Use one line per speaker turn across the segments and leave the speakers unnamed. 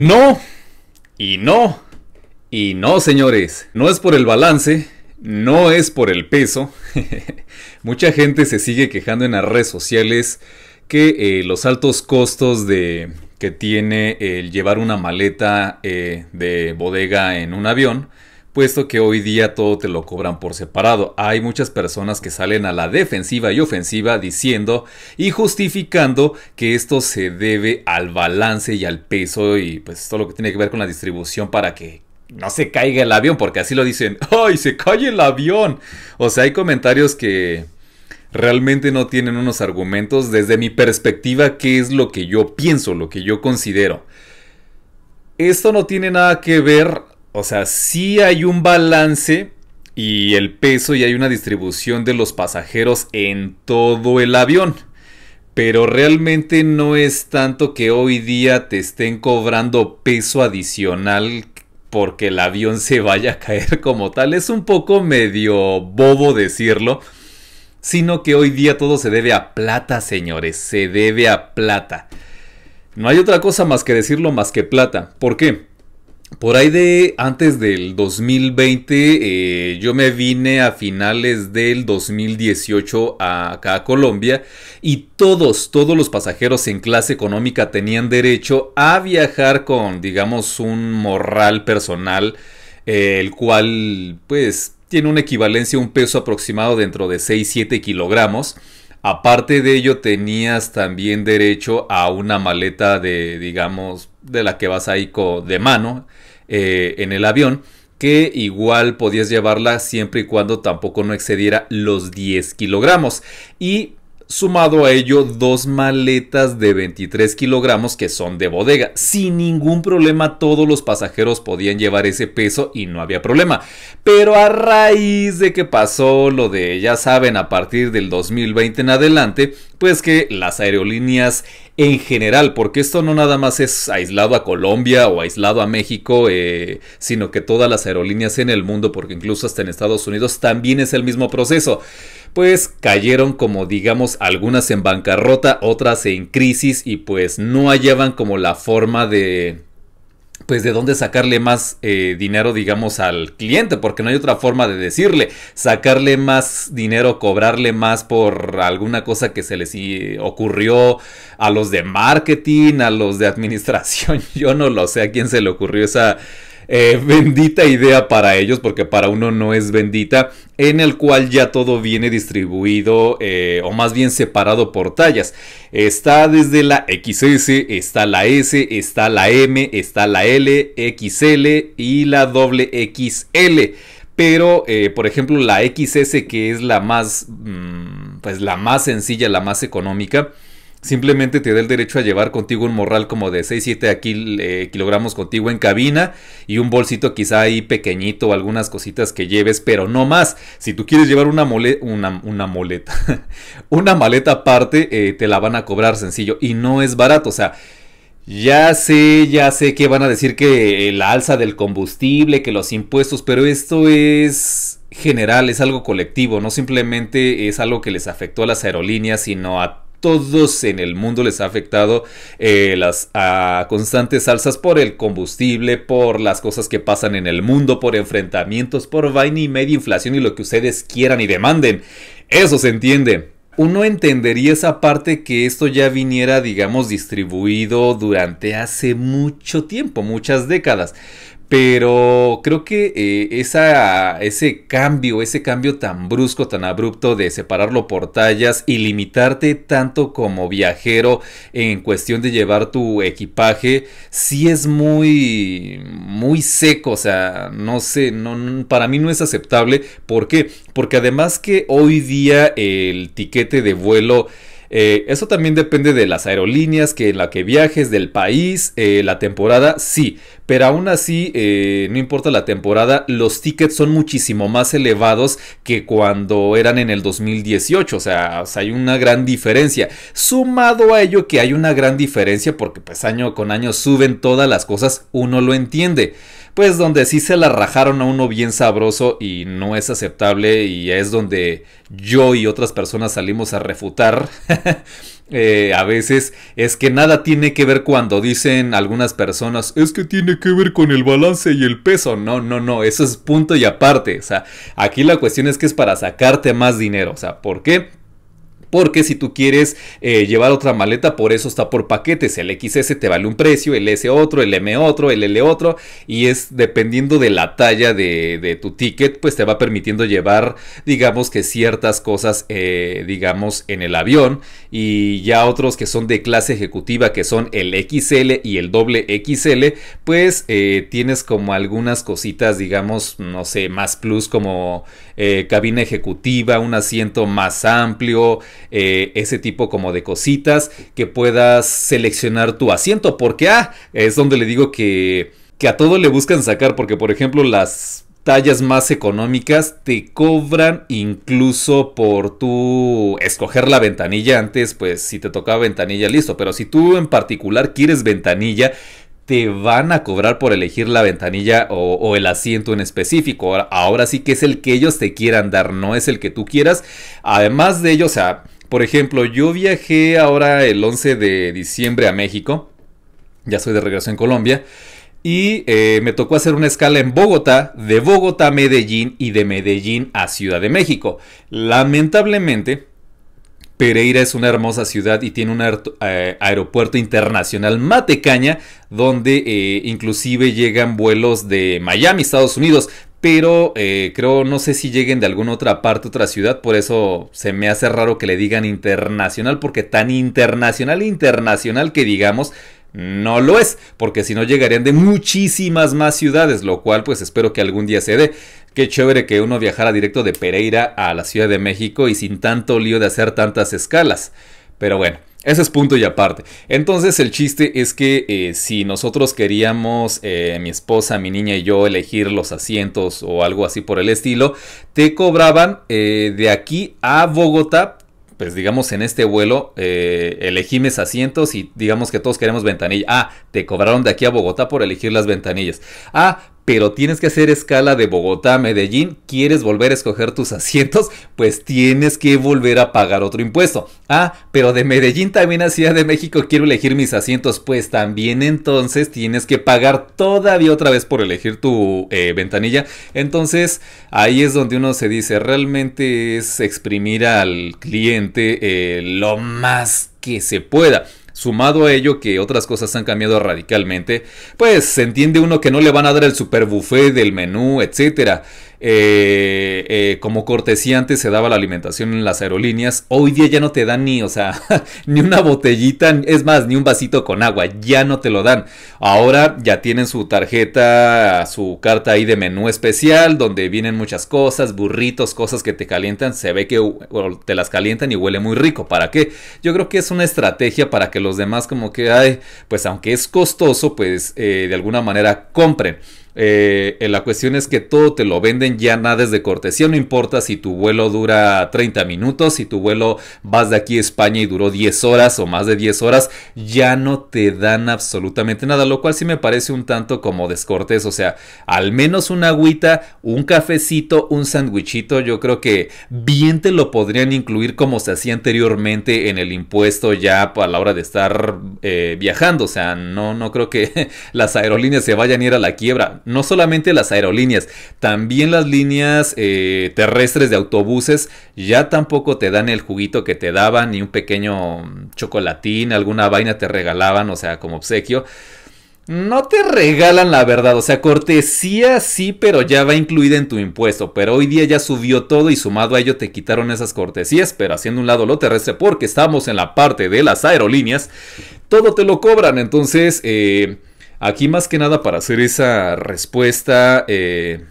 No. Y no. Y no, señores. No es por el balance. No es por el peso. Mucha gente se sigue quejando en las redes sociales que eh, los altos costos de, que tiene el llevar una maleta eh, de bodega en un avión puesto que hoy día todo te lo cobran por separado. Hay muchas personas que salen a la defensiva y ofensiva diciendo y justificando que esto se debe al balance y al peso y pues todo lo que tiene que ver con la distribución para que no se caiga el avión, porque así lo dicen, ¡ay, se cae el avión! O sea, hay comentarios que realmente no tienen unos argumentos desde mi perspectiva, qué es lo que yo pienso, lo que yo considero. Esto no tiene nada que ver o sea, sí hay un balance y el peso y hay una distribución de los pasajeros en todo el avión. Pero realmente no es tanto que hoy día te estén cobrando peso adicional porque el avión se vaya a caer como tal. Es un poco medio bobo decirlo. Sino que hoy día todo se debe a plata, señores. Se debe a plata. No hay otra cosa más que decirlo más que plata. ¿Por qué? por ahí de antes del 2020, eh, yo me vine a finales del 2018 acá a Colombia y todos, todos los pasajeros en clase económica tenían derecho a viajar con, digamos, un morral personal, eh, el cual, pues, tiene una equivalencia un peso aproximado dentro de 6-7 kilogramos. Aparte de ello, tenías también derecho a una maleta de, digamos, de la que vas ahí de mano eh, en el avión, que igual podías llevarla siempre y cuando tampoco no excediera los 10 kilogramos. Y sumado a ello dos maletas de 23 kilogramos que son de bodega. Sin ningún problema todos los pasajeros podían llevar ese peso y no había problema. Pero a raíz de que pasó lo de, ya saben, a partir del 2020 en adelante, pues que las aerolíneas en general, porque esto no nada más es aislado a Colombia o aislado a México, eh, sino que todas las aerolíneas en el mundo, porque incluso hasta en Estados Unidos también es el mismo proceso. Pues cayeron como digamos algunas en bancarrota, otras en crisis y pues no hallaban como la forma de pues de dónde sacarle más eh, dinero, digamos, al cliente, porque no hay otra forma de decirle, sacarle más dinero, cobrarle más por alguna cosa que se les eh, ocurrió a los de marketing, a los de administración, yo no lo sé a quién se le ocurrió esa eh, bendita idea para ellos, porque para uno no es bendita, en el cual ya todo viene distribuido eh, o más bien separado por tallas. Está desde la XS, está la S, está la M, está la L, XL y la doble XL pero eh, por ejemplo la XS que es la más mm, pues la más sencilla, la más económica, Simplemente te da el derecho a llevar contigo un morral como de 6-7 eh, kilogramos contigo en cabina y un bolsito quizá ahí pequeñito o algunas cositas que lleves, pero no más. Si tú quieres llevar una, mole, una, moleta, una maleta aparte, eh, te la van a cobrar sencillo y no es barato. O sea, ya sé, ya sé que van a decir que eh, la alza del combustible, que los impuestos, pero esto es general, es algo colectivo, no simplemente es algo que les afectó a las aerolíneas, sino a todos en el mundo les ha afectado eh, las a constantes alzas por el combustible, por las cosas que pasan en el mundo, por enfrentamientos, por vaina y media inflación y lo que ustedes quieran y demanden. Eso se entiende. Uno entendería esa parte que esto ya viniera, digamos, distribuido durante hace mucho tiempo, muchas décadas. Pero creo que eh, esa, ese cambio, ese cambio tan brusco, tan abrupto de separarlo por tallas y limitarte tanto como viajero en cuestión de llevar tu equipaje, sí es muy, muy seco. O sea, no sé, no, para mí no es aceptable. ¿Por qué? Porque además que hoy día el tiquete de vuelo eh, eso también depende de las aerolíneas que en la que viajes, del país, eh, la temporada, sí. Pero aún así, eh, no importa la temporada, los tickets son muchísimo más elevados que cuando eran en el 2018. O sea, o sea, hay una gran diferencia. Sumado a ello que hay una gran diferencia porque pues año con año suben todas las cosas, uno lo entiende pues donde sí se la rajaron a uno bien sabroso y no es aceptable y es donde yo y otras personas salimos a refutar. Eh, a veces es que nada tiene que ver cuando dicen algunas personas es que tiene que ver con el balance y el peso. No, no, no, eso es punto y aparte. O sea, aquí la cuestión es que es para sacarte más dinero. O sea, ¿por qué? porque si tú quieres eh, llevar otra maleta, por eso está por paquetes. El XS te vale un precio, el S otro, el M otro, el L otro, y es dependiendo de la talla de, tu ticket, pues te va permitiendo llevar, digamos que ciertas cosas, eh, digamos, en el avión, y ya otros que son de clase ejecutiva, que son el XL y el doble XL, pues eh, tienes como algunas cositas, digamos, no sé, más plus como cabina ejecutiva, un asiento más amplio, eh, ese tipo como de cositas, que puedas seleccionar tu asiento, porque ah, es donde le digo que, que a todo le buscan sacar, porque por ejemplo las tallas más económicas te cobran incluso por tu escoger la ventanilla antes pues si te tocaba ventanilla listo pero si tú en particular quieres ventanilla te van a cobrar por elegir la ventanilla o, el asiento en específico. Ahora, sí que es el que ellos te quieran dar, no es el que tú quieras. Además de ello, o sea, por ejemplo, yo viajé ahora el 11 de diciembre a México. Ya soy de regreso en Colombia. Y eh, me tocó hacer una escala en Bogotá, de Bogotá a Medellín y de Medellín a Ciudad de México. Lamentablemente, Pereira es una hermosa ciudad y tiene un eh, aeropuerto internacional matecaña donde eh, inclusive llegan vuelos de Miami, Estados Unidos. Pero eh, creo, no sé si lleguen de alguna otra parte, otra ciudad, por eso se me hace raro que le digan internacional, porque tan internacional, internacional que digamos, no lo es, porque si no llegarían de muchísimas más ciudades, lo cual pues espero que algún día se dé. Qué chévere que uno viajara directo de Pereira a la Ciudad de México y sin tanto lío de hacer tantas escalas. Pero bueno, ese es punto y aparte. Entonces el chiste es que eh, si nosotros queríamos, eh, mi esposa, mi niña y yo, elegir los asientos o algo así por el estilo, te cobraban eh, de aquí a Bogotá. Pues digamos en este vuelo elegí mis asientos y digamos que todos queremos ventanilla. Ah, te cobraron de aquí a Bogotá por elegir las ventanillas. Ah, pero tienes que hacer escala de Bogotá a Medellín, quieres volver a escoger tus asientos, pues tienes que volver a pagar otro impuesto. Ah, pero de Medellín también a Ciudad de México quiero elegir mis asientos, pues también entonces tienes que pagar todavía otra vez por elegir tu eh, ventanilla. Entonces ahí es donde uno se dice, realmente es exprimir al cliente eh, lo más que se pueda. Sumado a ello que otras cosas han cambiado radicalmente, pues se entiende uno que no le van a dar el super buffet del menú, etcétera. Eh, eh, como cortesía antes se daba la alimentación en las aerolíneas, hoy día ya no te dan ni, o sea, ni una botellita, es más, ni un vasito con agua, ya no te lo dan. Ahora ya tienen su tarjeta, su carta ahí de menú especial, donde vienen muchas cosas, burritos, cosas que te calientan, se ve que te las calientan y huele muy rico. ¿Para qué? Yo creo que es una estrategia para que los demás como que, ay, pues aunque es costoso, pues eh, de alguna manera compren. Eh, la cuestión es que todo te lo venden ya nada desde de cortesía, no importa si tu vuelo dura 30 minutos, si tu vuelo vas de aquí a España y duró 10 horas o más de 10 horas, ya no te dan absolutamente nada, lo cual sí me parece un tanto como descortés, o sea, al menos una agüita, un cafecito, un sandwichito, yo creo que bien te lo podrían incluir como se hacía anteriormente en el impuesto ya a la hora de estar eh, viajando, o sea, no, no creo que las aerolíneas se vayan a ir a la quiebra, no solamente las aerolíneas, también las líneas eh, terrestres de autobuses ya tampoco te dan el juguito que te daban, ni un pequeño mm, chocolatín, alguna vaina te regalaban, o sea, como obsequio. No te regalan la verdad, o sea, cortesía sí, pero ya va incluida en tu impuesto. Pero hoy día ya subió todo y sumado a ello te quitaron esas cortesías, pero haciendo un lado lo terrestre, porque estamos en la parte de las aerolíneas, todo te lo cobran. Entonces, eh, Aquí más que nada para hacer esa respuesta eh,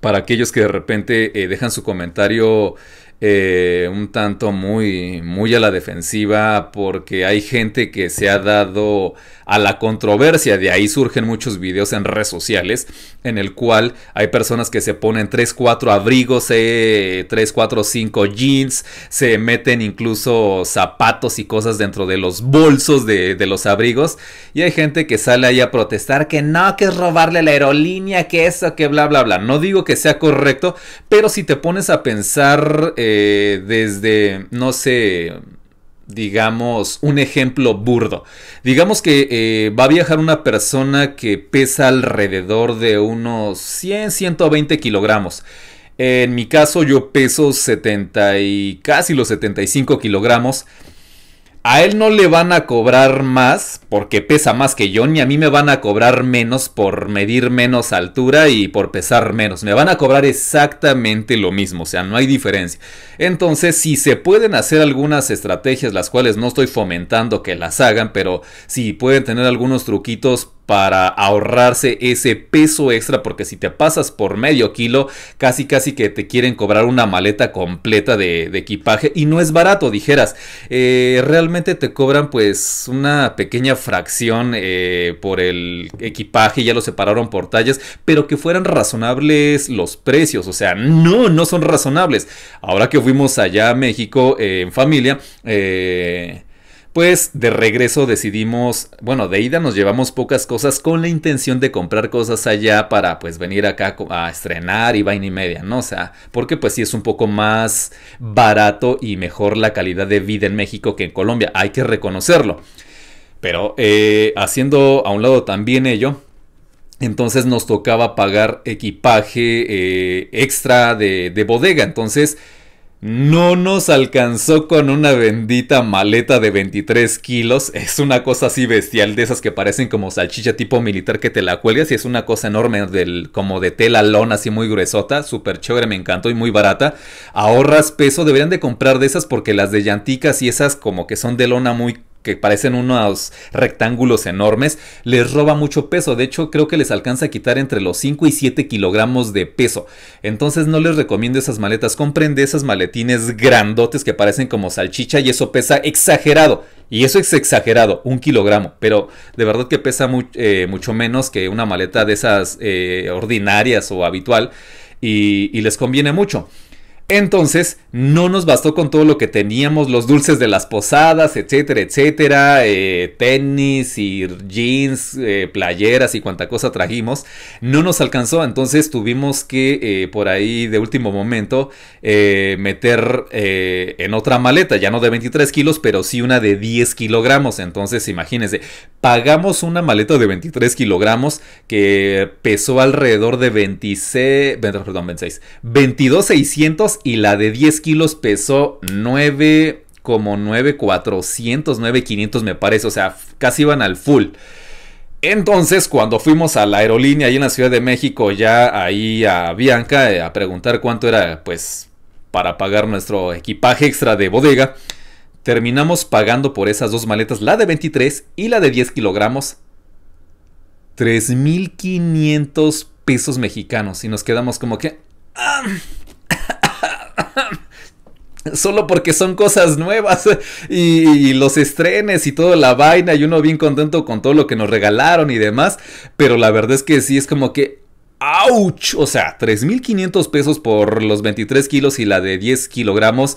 para aquellos que de repente eh, dejan su comentario eh, un tanto muy, muy a la defensiva porque hay gente que se ha dado a la controversia, de ahí surgen muchos videos en redes sociales en el cual hay personas que se ponen 3, 4 abrigos, 3, 4, 5 jeans, se meten incluso zapatos y cosas dentro de los bolsos de, los abrigos y hay gente que sale ahí a protestar que no, que es robarle la aerolínea, que eso, que bla, bla, bla. No digo que sea correcto, pero si te pones a pensar... Eh, desde, no sé, digamos, un ejemplo burdo. Digamos que eh, va a viajar una persona que pesa alrededor de unos 100, 120 kilogramos. En mi caso yo peso 70 y casi los 75 kilogramos a él no le van a cobrar más porque pesa más que yo, ni a mí me van a cobrar menos por medir menos altura y por pesar menos. Me van a cobrar exactamente lo mismo, o sea, no hay diferencia. Entonces, si se pueden hacer algunas estrategias, las cuales no estoy fomentando que las hagan, pero si pueden tener algunos truquitos para ahorrarse ese peso extra porque si te pasas por medio kilo casi casi que te quieren cobrar una maleta completa de, equipaje y no es barato dijeras eh, realmente te cobran pues una pequeña fracción eh, por el equipaje ya lo separaron por tallas pero que fueran razonables los precios o sea no no son razonables ahora que fuimos allá a México eh, en familia pues de regreso decidimos, bueno, de ida nos llevamos pocas cosas con la intención de comprar cosas allá para pues venir acá a estrenar y vaina y media, ¿no? O sea, porque pues sí es un poco más barato y mejor la calidad de vida en México que en Colombia, hay que reconocerlo. Pero eh, haciendo a un lado también ello, entonces nos tocaba pagar equipaje eh, extra de bodega, entonces no nos alcanzó con una bendita maleta de 23 kilos. Es una cosa así bestial, de esas que parecen como salchicha tipo militar que te la cuelgas y es una cosa enorme, del, como de tela lona así muy gruesota, súper chévere, me encantó y muy barata. Ahorras peso, deberían de comprar de esas porque las de llanticas y esas como que son de lona muy que parecen unos rectángulos enormes, les roba mucho peso. De hecho, creo que les alcanza a quitar entre los 5 y 7 kilogramos de peso. Entonces no les recomiendo esas maletas. Compren de esas maletines grandotes que parecen como salchicha y eso pesa exagerado. Y eso es exagerado, un kilogramo. Pero de verdad que pesa eh, mucho menos que una maleta de esas eh, ordinarias o habitual. y les conviene mucho. Entonces, no nos bastó con todo lo que teníamos, los dulces de las posadas, etcétera, etcétera, eh, tenis y jeans, eh, playeras y cuanta cosa trajimos. No nos alcanzó, entonces tuvimos que eh, por ahí de último momento meter en otra maleta, ya no de 23 kilos, pero sí una de 10 kilogramos. Entonces, imagínense, pagamos una maleta de 23 kilogramos que pesó alrededor de 26, perdón, 26, 22,600 y la de 10 kilos pesó 9, como 9,500 me parece, o sea, casi iban al full. Entonces, cuando fuimos a la aerolínea ahí en la Ciudad de México, ya ahí a Bianca, eh, a preguntar cuánto era, pues, para pagar nuestro equipaje extra de bodega, terminamos pagando por esas dos maletas, la de 23 y la de 10 kilogramos, 3.500 pesos mexicanos. Y nos quedamos como que... Ah, solo porque son cosas nuevas y, los estrenes y toda la vaina y uno bien contento con todo lo que nos regalaron y demás, pero la verdad es que sí es como que... ¡Auch! O sea, 3.500 pesos por los 23 kilos y la de 10 kilogramos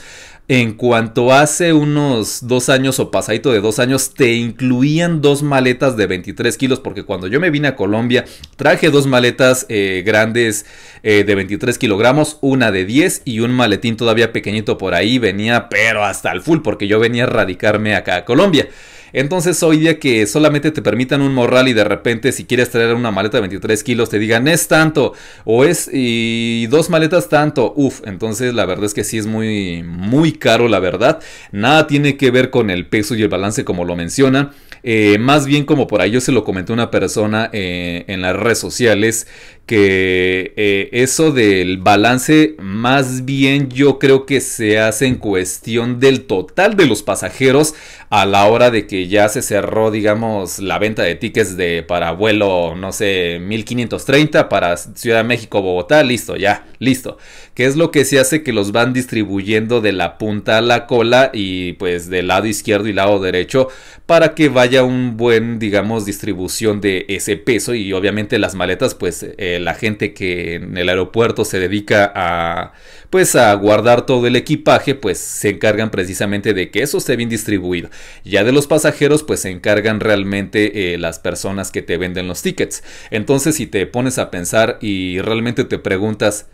en cuanto hace unos dos años o pasadito de dos años, te incluían dos maletas de 23 kilos, porque cuando yo me vine a Colombia, traje dos maletas eh, grandes eh, de 23 kilogramos, una de 10 y un maletín todavía pequeñito por ahí, venía pero hasta el full, porque yo venía a radicarme acá a Colombia. Entonces hoy día que solamente te permitan un morral y de repente si quieres traer una maleta de 23 kilos te digan es tanto o es y dos maletas tanto, uff, entonces la verdad es que sí es muy, muy caro la verdad. Nada tiene que ver con el peso y el balance como lo menciona. Eh, más bien como por ahí yo se lo comenté a una persona eh, en las redes sociales que eh, eso del balance más bien yo creo que se hace en cuestión del total de los pasajeros a la hora de que ya se cerró, digamos, la venta de tickets de para vuelo, no sé, 1530 para Ciudad de México, Bogotá, listo, ya, listo. ¿Qué es lo que se hace que los van distribuyendo de la punta a la cola y pues del lado izquierdo y lado derecho para que vaya un buen, digamos, distribución de ese peso y obviamente las maletas, pues eh, la gente que en el aeropuerto se dedica a, pues a guardar todo el equipaje, pues se encargan precisamente de que eso esté bien distribuido. Ya de los pasajeros pues se encargan realmente eh, las personas que te venden los tickets. Entonces si te pones a pensar y realmente te preguntas,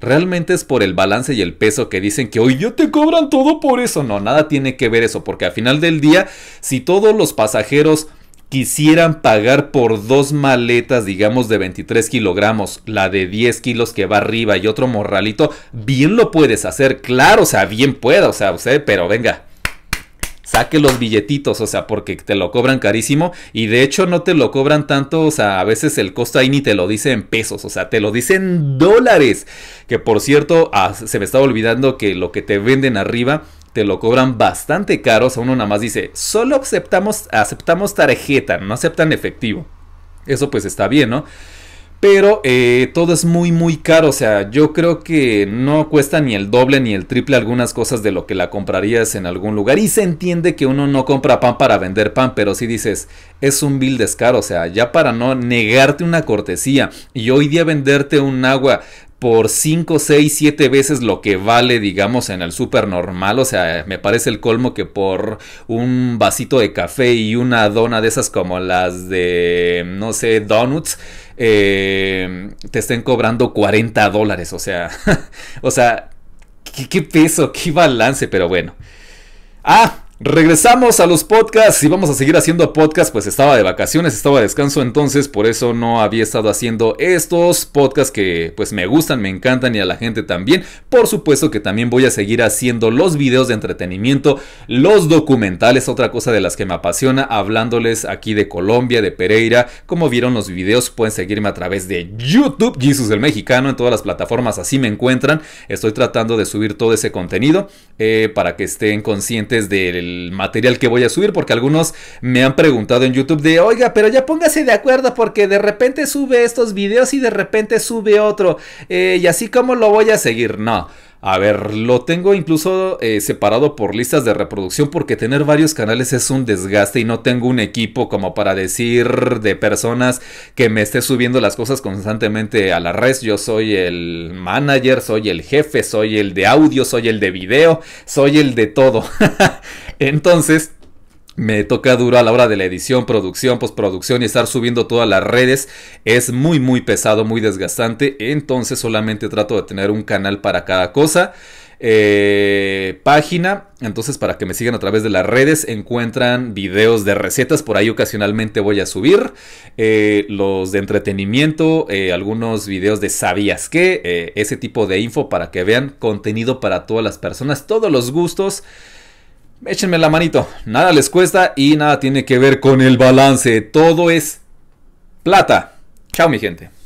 realmente es por el balance y el peso que dicen que hoy ya te cobran todo por eso. No, nada tiene que ver eso, porque al final del día, si todos los pasajeros quisieran pagar por dos maletas, digamos, de 23 kilogramos, la de 10 kilos que va arriba y otro morralito, bien lo puedes hacer, claro, o sea, bien pueda, o sea, usted, pero venga, saque los billetitos, o sea, porque te lo cobran carísimo y de hecho no te lo cobran tanto, o sea, a veces el costo ahí ni te lo dice en pesos, o sea, te lo dicen dólares, que por cierto, ah, se me estaba olvidando que lo que te venden arriba te lo cobran bastante caro, o sea, uno nada más dice, solo aceptamos, aceptamos tarjeta, no aceptan efectivo. Eso pues está bien, ¿no? Pero eh, todo es muy muy caro, o sea, yo creo que no cuesta ni el doble ni el triple algunas cosas de lo que la comprarías en algún lugar. Y se entiende que uno no compra pan para vender pan, pero si dices, es un vil descaro, o sea, ya para no negarte una cortesía y hoy día venderte un agua por 5, 6, 7 veces lo que vale, digamos, en el súper normal. O sea, me parece el colmo que por un vasito de café y una dona de esas como las de, no sé, donuts, eh, te estén cobrando 40 dólares. O sea, o sea, qué, qué peso, qué balance, pero bueno. Ah, Regresamos a los podcasts y vamos a seguir haciendo podcasts, pues estaba de vacaciones, estaba de descanso, entonces por eso no había estado haciendo estos podcasts que pues me gustan, me encantan y a la gente también. Por supuesto que también voy a seguir haciendo los videos de entretenimiento, los documentales, otra cosa de las que me apasiona, hablándoles aquí de Colombia, de Pereira. Como vieron los videos, pueden seguirme a través de YouTube, Jesus el Mexicano, en todas las plataformas así me encuentran. Estoy tratando de subir todo ese contenido. Eh, para que estén conscientes del material que voy a subir, porque algunos me han preguntado en YouTube de, oiga, pero ya póngase de acuerdo porque de repente sube estos videos y de repente sube otro, eh, y así como lo voy a seguir, no. A ver, lo tengo incluso eh, separado por listas de reproducción porque tener varios canales es un desgaste y no tengo un equipo como para decir de personas que me esté subiendo las cosas constantemente a la red. Yo soy el manager, soy el jefe, soy el de audio, soy el de video, soy el de todo. Entonces me toca duro a la hora de la edición, producción, postproducción y estar subiendo todas las redes. Es muy, muy pesado, muy desgastante. Entonces solamente trato de tener un canal para cada cosa. Eh, página. Entonces, para que me sigan a través de las redes, encuentran videos de recetas. Por ahí ocasionalmente voy a subir eh, los de entretenimiento, eh, algunos videos de sabías que, ese tipo de info para que vean contenido para todas las personas, todos los gustos échenme la manito. Nada les cuesta y nada tiene que ver con el balance. Todo es plata. Chao mi gente.